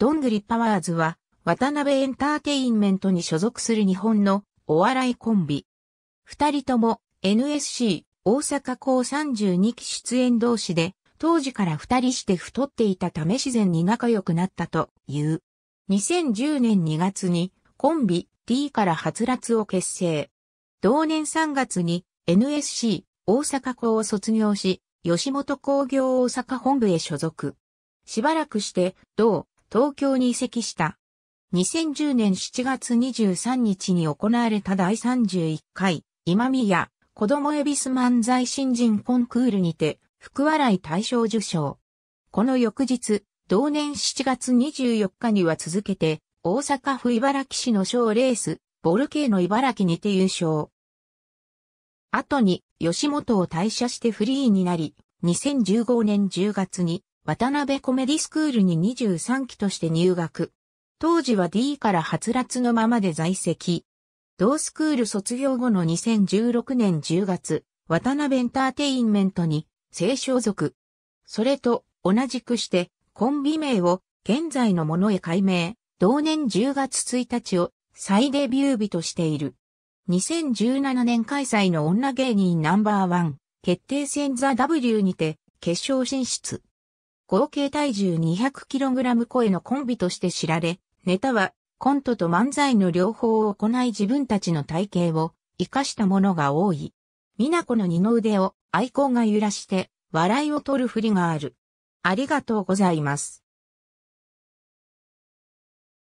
どんぐりパワーズは、渡辺エンターテインメントに所属する日本のお笑いコンビ。二人とも NSC 大阪校32期出演同士で、当時から二人して太っていたため自然に仲良くなったという。2010年2月にコンビ D からハツラツを結成。同年3月に NSC 大阪校を卒業し、吉本工業大阪本部へ所属。しばらくして、同東京に移籍した。2010年7月23日に行われた第31回、今宮、子供エビス漫才新人コンクールにて、福笑い大賞受賞。この翌日、同年7月24日には続けて、大阪府茨城市の賞レース、ボルケーの茨城にて優勝。後に、吉本を退社してフリーになり、2015年10月に、渡辺コメディスクールに23期として入学。当時は D からはつらつのままで在籍。同スクール卒業後の2016年10月、渡辺エンターテインメントに正所属。それと同じくしてコンビ名を現在のものへ改名、同年10月1日を再デビュー日としている。2017年開催の女芸人ナンバーワン決定戦ザ・ W にて決勝進出。合計体重 200kg 超えのコンビとして知られ、ネタはコントと漫才の両方を行い自分たちの体型を活かしたものが多い。美奈子の二の腕を愛好が揺らして笑いを取るふりがある。ありがとうございます。